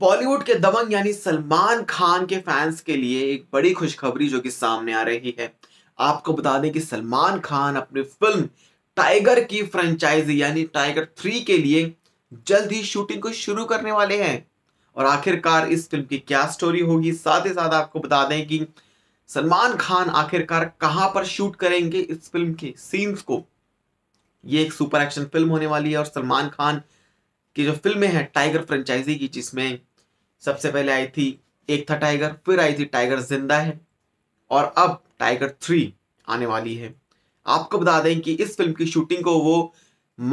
बॉलीवुड के दबंग यानी सलमान खान के फैंस के लिए एक बड़ी खुशखबरी जो कि सामने आ रही है आपको बता दें कि सलमान खान अपनी फिल्म टाइगर की फ्रेंचाइजी यानी टाइगर थ्री के लिए जल्द ही शूटिंग को शुरू करने वाले हैं और आखिरकार इस फिल्म की क्या स्टोरी होगी साथ ही साथ आपको बता दें कि सलमान खान आखिरकार कहां पर शूट करेंगे इस फिल्म के सीन्स को ये एक सुपर एक्शन फिल्म होने वाली है और सलमान खान कि जो फिल्में हैं टाइगर फ्रेंचाइजी की जिसमें सबसे पहले आई थी एक था टाइगर फिर आई थी टाइगर जिंदा है और अब टाइगर थ्री आने वाली है आपको बता दें कि इस फिल्म की शूटिंग को वो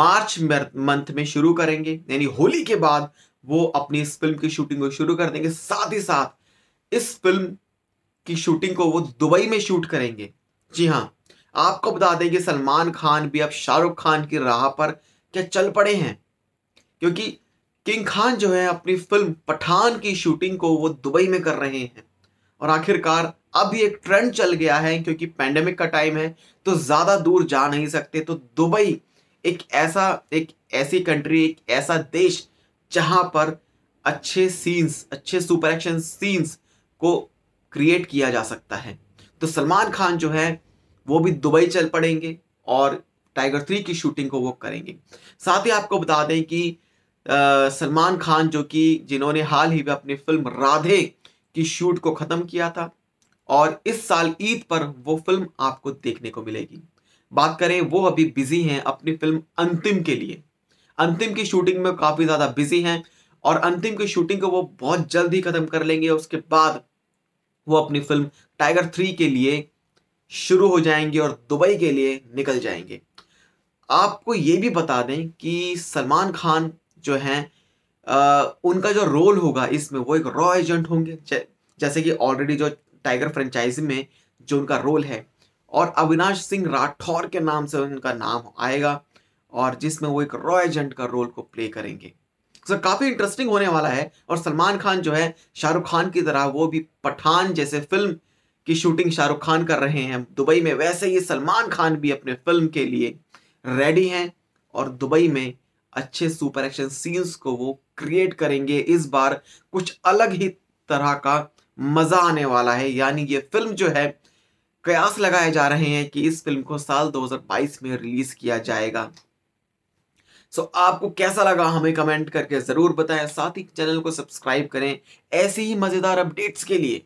मार्च मंथ में शुरू करेंगे यानी होली के बाद वो अपनी इस फिल्म की शूटिंग को शुरू कर देंगे साथ ही साथ इस फिल्म की शूटिंग को वो दुबई में शूट करेंगे जी हाँ आपको बता दें कि सलमान खान भी अब शाहरुख खान की राह पर क्या चल पड़े हैं क्योंकि किंग खान जो है अपनी फिल्म पठान की शूटिंग को वो दुबई में कर रहे हैं और आखिरकार अब एक ट्रेंड चल गया है क्योंकि पैंडेमिक का टाइम है तो ज़्यादा दूर जा नहीं सकते तो दुबई एक ऐसा एक ऐसी कंट्री एक ऐसा देश जहाँ पर अच्छे सीन्स अच्छे सुपर एक्शन सीन्स को क्रिएट किया जा सकता है तो सलमान खान जो है वो भी दुबई चल पड़ेंगे और टाइगर थ्री की शूटिंग को वो करेंगे साथ ही आपको बता दें कि सलमान खान जो कि जिन्होंने हाल ही में अपनी फिल्म राधे की शूट को ख़त्म किया था और इस साल ईद पर वो फिल्म आपको देखने को मिलेगी बात करें वो अभी बिजी हैं अपनी फिल्म अंतिम के लिए अंतिम की शूटिंग में काफ़ी ज़्यादा बिजी हैं और अंतिम की शूटिंग को वो बहुत जल्द ही ख़त्म कर लेंगे उसके बाद वो अपनी फिल्म टाइगर थ्री के लिए शुरू हो जाएंगे और दुबई के लिए निकल जाएंगे आपको ये भी बता दें कि सलमान खान जो हैं उनका जो रोल होगा इसमें वो एक रॉ एजेंट होंगे जैसे कि ऑलरेडी जो टाइगर फ्रेंचाइजी में जो उनका रोल है और अविनाश सिंह राठौर के नाम से उनका नाम आएगा और जिसमें वो एक रॉ एजेंट का रोल को प्ले करेंगे सर so, काफ़ी इंटरेस्टिंग होने वाला है और सलमान खान जो है शाहरुख खान की तरह वो भी पठान जैसे फिल्म की शूटिंग शाहरुख खान कर रहे हैं दुबई में वैसे ही सलमान खान भी अपने फिल्म के लिए रेडी हैं और दुबई में अच्छे सुपर एक्शन सीन्स को वो क्रिएट करेंगे इस बार कुछ अलग ही तरह का मजा आने वाला है यानी ये फिल्म जो है कयास लगाए जा रहे हैं कि इस फिल्म को साल 2022 में रिलीज किया जाएगा सो so, आपको कैसा लगा हमें कमेंट करके ज़रूर बताएं साथ ही चैनल को सब्सक्राइब करें ऐसे ही मज़ेदार अपडेट्स के लिए